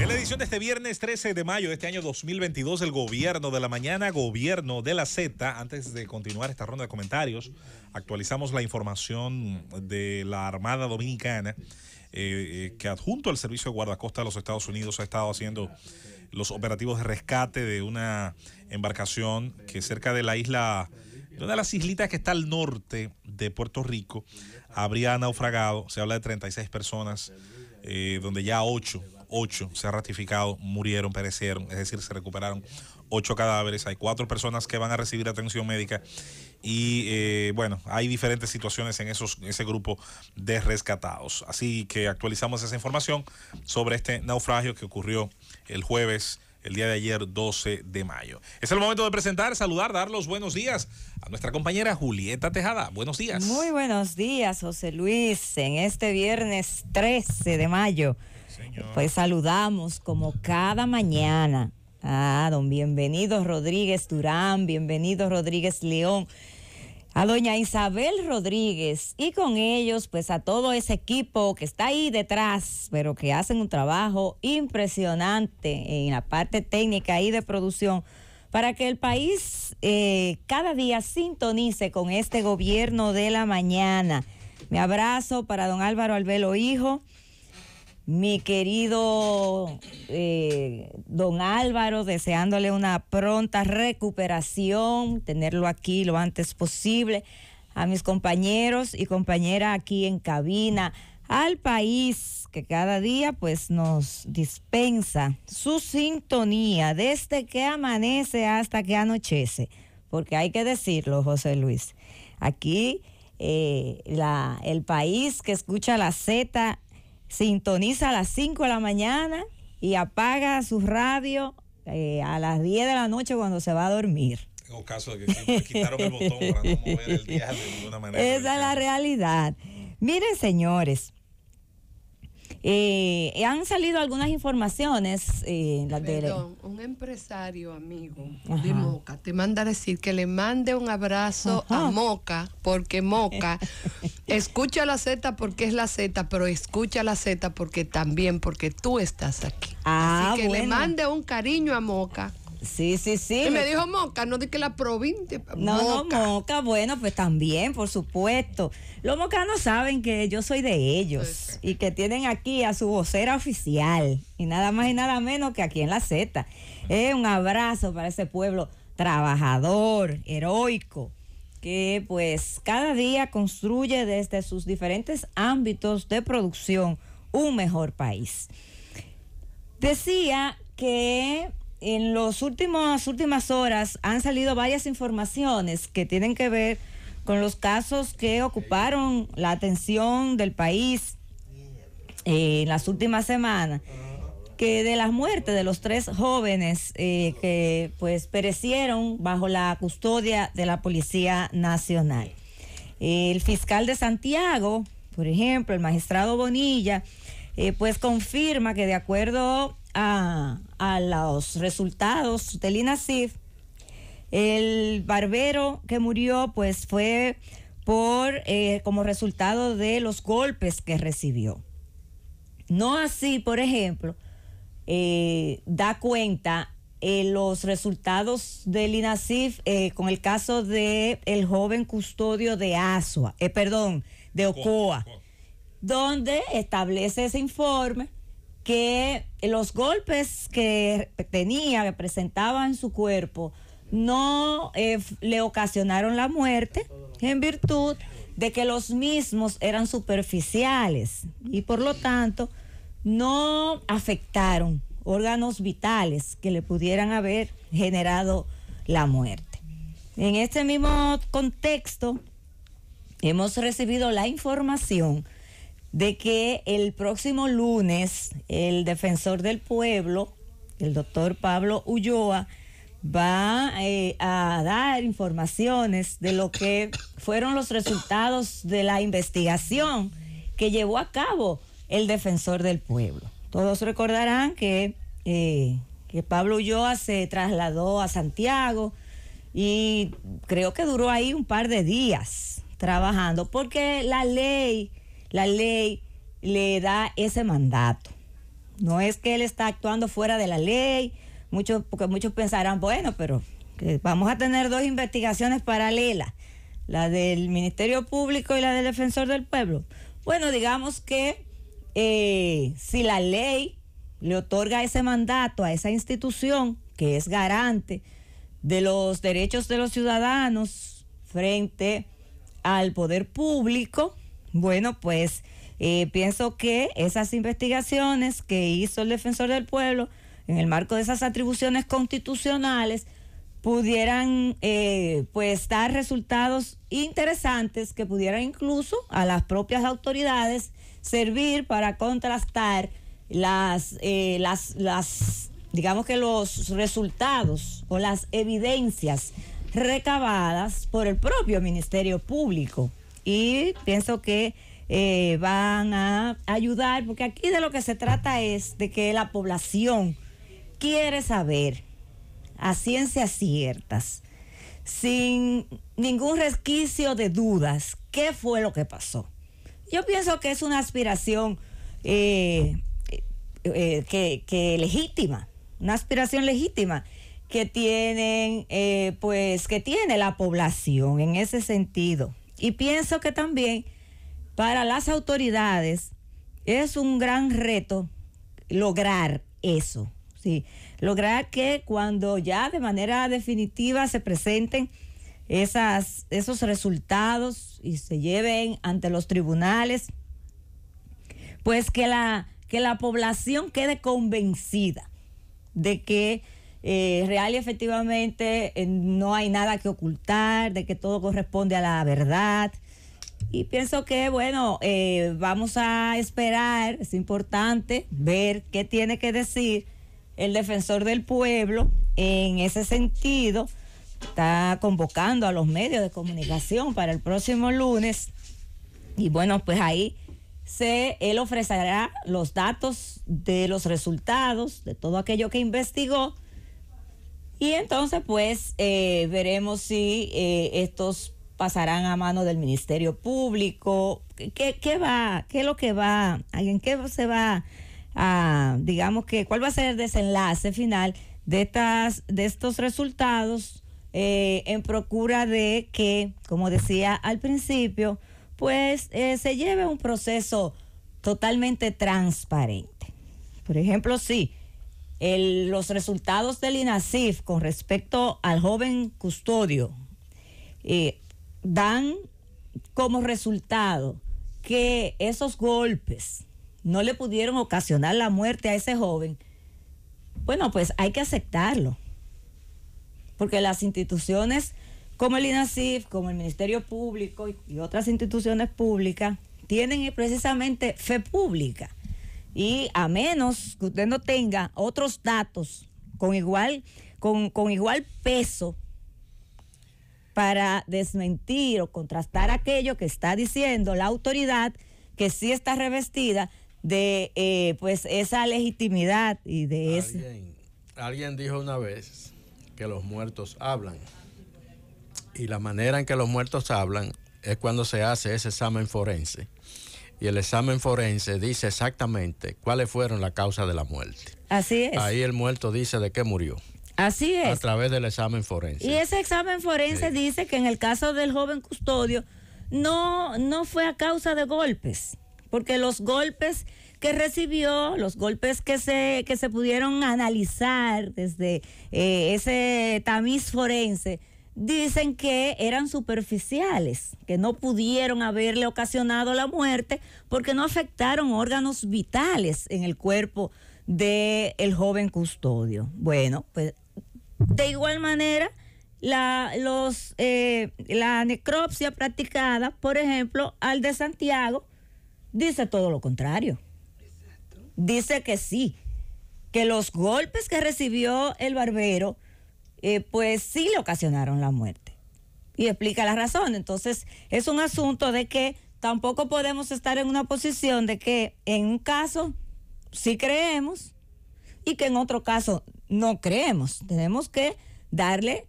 En la edición de este viernes 13 de mayo de este año 2022, el gobierno de la mañana, gobierno de la Z, antes de continuar esta ronda de comentarios, actualizamos la información de la Armada Dominicana, eh, eh, que adjunto al Servicio de Guardacosta de los Estados Unidos ha estado haciendo los operativos de rescate de una embarcación que cerca de la isla de una de las islitas que está al norte de Puerto Rico habría naufragado. Se habla de 36 personas, eh, donde ya 8 ocho se ha ratificado, murieron, perecieron, es decir, se recuperaron ocho cadáveres, hay cuatro personas que van a recibir atención médica y eh, bueno, hay diferentes situaciones en esos, ese grupo de rescatados. Así que actualizamos esa información sobre este naufragio que ocurrió el jueves el día de ayer 12 de mayo. Es el momento de presentar, saludar, dar los buenos días a nuestra compañera Julieta Tejada. Buenos días. Muy buenos días, José Luis, en este viernes 13 de mayo. Pues saludamos como cada mañana. a don bienvenido Rodríguez Durán, bienvenido Rodríguez León a doña Isabel Rodríguez y con ellos pues a todo ese equipo que está ahí detrás, pero que hacen un trabajo impresionante en la parte técnica y de producción para que el país eh, cada día sintonice con este gobierno de la mañana. Mi abrazo para don Álvaro Albelo Hijo, mi querido eh, don Álvaro, deseándole una pronta recuperación, tenerlo aquí lo antes posible, a mis compañeros y compañeras aquí en cabina, al país que cada día pues nos dispensa su sintonía desde que amanece hasta que anochece, porque hay que decirlo, José Luis. Aquí eh, la, el país que escucha la Z sintoniza a las 5 de la mañana y apaga su radio eh, a las 10 de la noche cuando se va a dormir. Tengo caso de que pues, quitaron el botón para no mover el día de ninguna manera. Esa es la realidad. Miren, señores. Eh, han salido algunas informaciones. Eh, la un empresario amigo de Moca te manda a decir que le mande un abrazo a Moca, porque Moca Escucha la Z porque es la Z, pero escucha la Z porque también, porque tú estás aquí. Así ah, que le mande un cariño a Moca. Sí, sí, sí. Y me dijo Moca, no que la provincia. No, Moca. Moca, bueno, pues también, por supuesto. Los mocanos saben que yo soy de ellos pues y que tienen aquí a su vocera oficial y nada más y nada menos que aquí en la Z. Eh, un abrazo para ese pueblo trabajador, heroico que pues cada día construye desde sus diferentes ámbitos de producción un mejor país. Decía que en las últimas horas han salido varias informaciones que tienen que ver con los casos que ocuparon la atención del país eh, en las últimas semanas que de la muerte de los tres jóvenes eh, que pues perecieron bajo la custodia de la Policía Nacional. El fiscal de Santiago, por ejemplo, el magistrado Bonilla, eh, pues confirma que de acuerdo a, a los resultados del INASIF, el barbero que murió pues fue por eh, como resultado de los golpes que recibió. No así, por ejemplo, eh, da cuenta eh, los resultados del INACIF eh, con el caso de el joven custodio de Asua, eh, perdón, de Ocoa, donde establece ese informe que los golpes que tenía, que presentaba en su cuerpo, no le ocasionaron la muerte en virtud de que los mismos eran superficiales y por lo tanto no afectaron órganos vitales que le pudieran haber generado la muerte. En este mismo contexto, hemos recibido la información de que el próximo lunes el defensor del pueblo, el doctor Pablo Ulloa, va eh, a dar informaciones de lo que fueron los resultados de la investigación que llevó a cabo el defensor del pueblo. Todos recordarán que, eh, que Pablo Ulloa se trasladó a Santiago y creo que duró ahí un par de días trabajando porque la ley, la ley le da ese mandato. No es que él está actuando fuera de la ley, muchos, porque muchos pensarán, bueno, pero vamos a tener dos investigaciones paralelas, la del Ministerio Público y la del Defensor del Pueblo. Bueno, digamos que eh, si la ley le otorga ese mandato a esa institución que es garante de los derechos de los ciudadanos frente al poder público, bueno, pues eh, pienso que esas investigaciones que hizo el defensor del pueblo en el marco de esas atribuciones constitucionales pudieran eh, pues dar resultados interesantes que pudieran incluso a las propias autoridades servir para contrastar eh, las, digamos que los resultados o las evidencias recabadas por el propio Ministerio Público. Y pienso que eh, van a ayudar, porque aquí de lo que se trata es de que la población quiere saber a ciencias ciertas, sin ningún resquicio de dudas, qué fue lo que pasó yo pienso que es una aspiración eh, eh, eh, que, legítima, una aspiración legítima que tienen, pues, que tiene la población en ese sentido. Y pienso que también para las autoridades es un gran reto lograr eso, sí, lograr que cuando ya de manera definitiva se presenten esas, esos resultados y se lleven ante los tribunales, pues que la, que la población quede convencida de que eh, real y efectivamente eh, no hay nada que ocultar, de que todo corresponde a la verdad. Y pienso que, bueno, eh, vamos a esperar, es importante ver qué tiene que decir el defensor del pueblo en ese sentido está convocando a los medios de comunicación para el próximo lunes. Y bueno, pues ahí se, él ofrecerá los datos de los resultados, de todo aquello que investigó. Y entonces, pues, eh, veremos si eh, estos pasarán a mano del Ministerio Público. ¿Qué, va? ¿Qué es lo que va? alguien qué se va a, digamos que, cuál va a ser el desenlace final de, estas, de estos resultados? Eh, en procura de que, como decía al principio, pues eh, se lleve un proceso totalmente transparente. Por ejemplo, si los resultados del INASIF con respecto al joven custodio eh, dan como resultado que esos golpes no le pudieron ocasionar la muerte a ese joven. Bueno, pues hay que aceptarlo porque las instituciones como el INACIF, como el Ministerio Público y, otras instituciones públicas tienen precisamente fe pública. Y a menos que usted no tenga otros datos con igual, con, igual peso para desmentir o contrastar aquello que está diciendo la autoridad, que sí está revestida de eh, pues esa legitimidad y de eso. Alguien dijo una vez que los muertos hablan. Y la manera en que los muertos hablan es cuando se hace ese examen forense. Y el examen forense dice exactamente cuáles fueron las causas de la muerte. Así es. Ahí el muerto dice de qué murió. Así es. A través del examen forense. Y ese examen forense dice que en el caso del joven custodio no, no fue a causa de golpes, porque los golpes que recibió, los golpes que se, se pudieron analizar desde eh, ese tamiz forense, dicen que eran superficiales, que no pudieron haberle ocasionado la muerte porque no afectaron órganos vitales en el cuerpo del el joven custodio. Bueno, pues de igual manera, la, los, eh, la necropsia practicada, por ejemplo, al de Santiago, dice todo lo contrario dice que sí, que los golpes que recibió el barbero, eh, pues sí le ocasionaron la muerte. Y explica la razón. Entonces, es un asunto de que tampoco podemos estar en una posición de que en un caso sí creemos y que en otro caso no creemos. Tenemos que darle,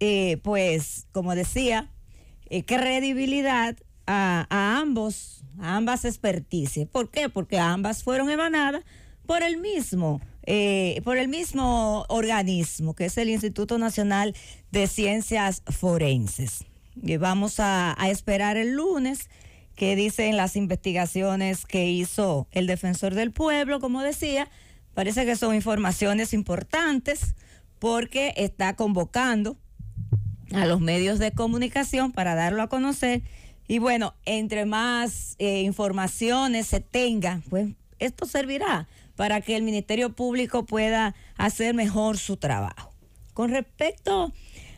eh, pues, como decía, eh, credibilidad a, ambos, a ambas experticias. ¿Por qué? Porque ambas fueron emanadas por el mismo. Eh, por el mismo organismo, que es el Instituto Nacional de Ciencias Forenses. Eh, vamos a, a esperar el lunes que dicen las investigaciones que hizo el defensor del pueblo, como decía, parece que son informaciones importantes porque está convocando a los medios de comunicación para darlo a conocer y bueno, entre más eh, informaciones se tenga, pues esto servirá para que el Ministerio Público pueda hacer mejor su trabajo. Con respecto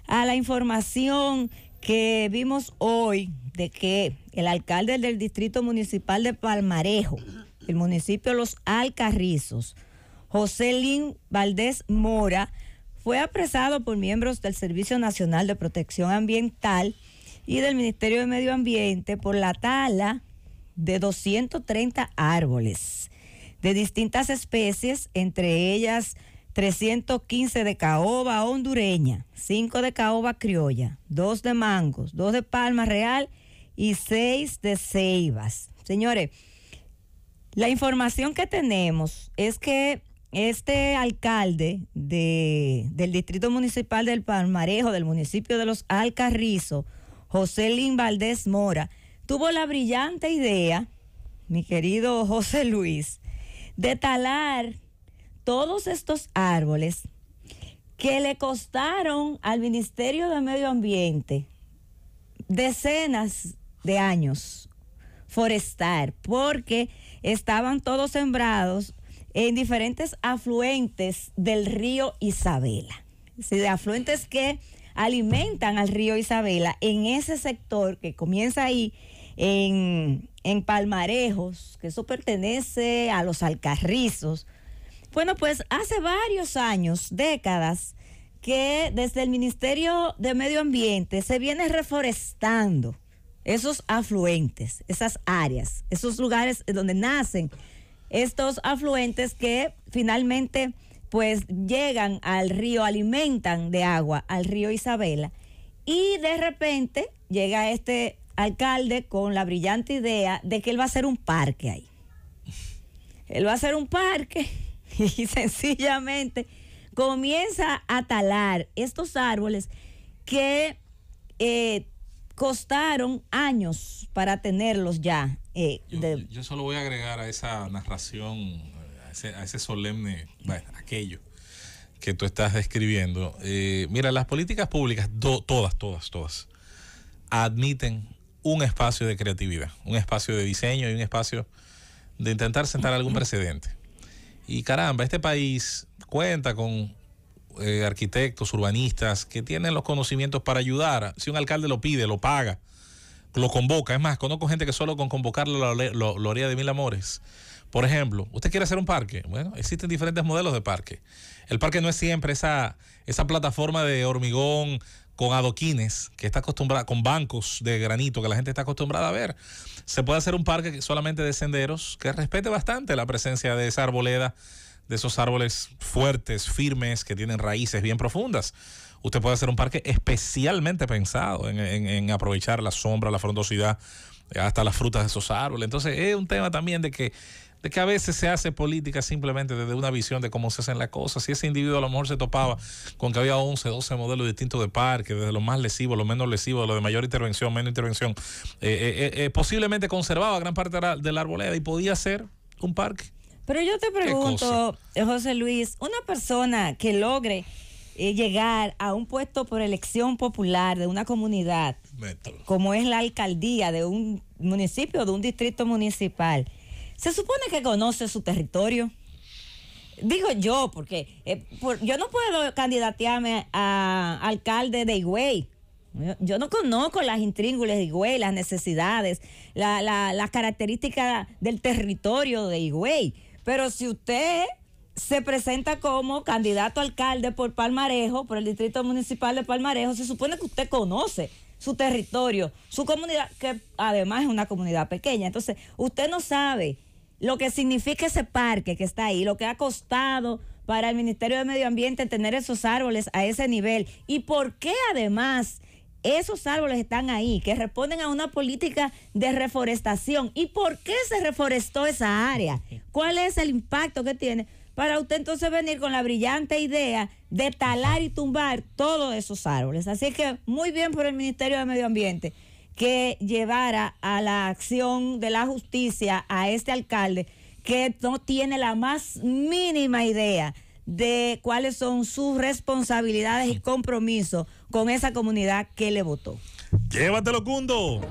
a la información que vimos hoy de que el alcalde del Distrito Municipal de Palmarejo, el municipio Los Alcarrizos, José Lin Valdés Mora, fue apresado por miembros del Servicio Nacional de Protección Ambiental y del Ministerio de Medio Ambiente por la tala de 230 árboles de distintas especies, entre ellas 315 de caoba hondureña, 5 de caoba criolla, 2 de mangos, 2 de palma real y 6 de ceibas. Señores, la información que tenemos es que este alcalde de, del Distrito Municipal del Palmarejo, del municipio de Los Alcarrizos, José Lin Valdés Mora, tuvo la brillante idea, mi querido José Luis, de talar todos estos árboles que le costaron al Ministerio de Medio Ambiente decenas de años forestar, porque estaban todos sembrados en diferentes afluentes del río Isabela. Sí, de afluentes que alimentan al río Isabela en ese sector que comienza ahí en, Palmarejos, que eso pertenece a los Alcarrizos. Bueno, pues hace varios años, décadas, que desde el Ministerio de Medio Ambiente se viene reforestando esos afluentes, esas áreas, esos lugares donde nacen estos afluentes que finalmente pues llegan al río, alimentan de agua al río Isabela. Y de repente llega este alcalde con la brillante idea de que él va a hacer un parque ahí. Él va a hacer un parque y sencillamente comienza a talar estos árboles que eh, costaron años para tenerlos ya. Eh, yo solo voy a agregar a esa narración a ese solemne, aquello que tú estás describiendo. Eh, mira, las políticas públicas, todas, todas, todas, admiten un espacio de creatividad, un espacio de diseño y un espacio de intentar sentar algún precedente. Y caramba, este país cuenta con eh, arquitectos, urbanistas, que tienen los conocimientos para ayudar. Si un alcalde lo pide, lo paga, lo convoca. Es más, conozco gente que solo con convocarlo lo haría de mil amores. Por ejemplo, usted quiere hacer un parque. Bueno, existen diferentes modelos de parque. El parque no es siempre esa, esa plataforma de hormigón con adoquines que está acostumbrada, con bancos de granito que la gente está acostumbrada a ver. Se puede hacer un parque solamente de senderos que respete bastante la presencia de esa arboleda, de esos árboles fuertes, firmes, que tienen raíces bien profundas. Usted puede hacer un parque especialmente pensado en aprovechar la sombra, la frondosidad, hasta las frutas de esos árboles. Entonces es un tema también de que es que a veces se hace política simplemente desde una visión de cómo se hacen las cosas. Si ese individuo a lo mejor se topaba con que había 11, 12 modelos distintos de parque, desde los más lesivos, los menos lesivos, lo de mayor intervención, menos intervención, eh, eh, eh, posiblemente conservaba gran parte de la, arboleda y podía ser un parque. Pero yo te pregunto, José Luis, una persona que logre llegar a un puesto por elección popular de una comunidad, como es la alcaldía de un municipio, de un distrito municipal, se supone que conoce su territorio. Digo yo, porque eh, yo no puedo candidatearme a, alcalde de Higüey. Yo, no conozco las intríngulas de Higüey, las necesidades, la, las características del territorio de Higüey. Pero si usted se presenta como candidato a alcalde por Palmarejo, por el Distrito Municipal de Palmarejo, se supone que usted conoce su territorio, su comunidad, que además es una comunidad pequeña. Entonces, usted no sabe lo que significa ese parque que está ahí, lo que ha costado para el Ministerio de Medio Ambiente tener esos árboles a ese nivel y por qué además esos árboles están ahí, que responden a una política de reforestación y por qué se reforestó esa área, cuál es el impacto que tiene para usted entonces venir con la brillante idea de talar y tumbar todos esos árboles. Así que muy bien por el Ministerio de Medio Ambiente que llevara a la acción de la justicia a este alcalde que no tiene la más mínima idea de cuáles son sus responsabilidades y compromisos con esa comunidad que le votó. Llévatelo, Cundo.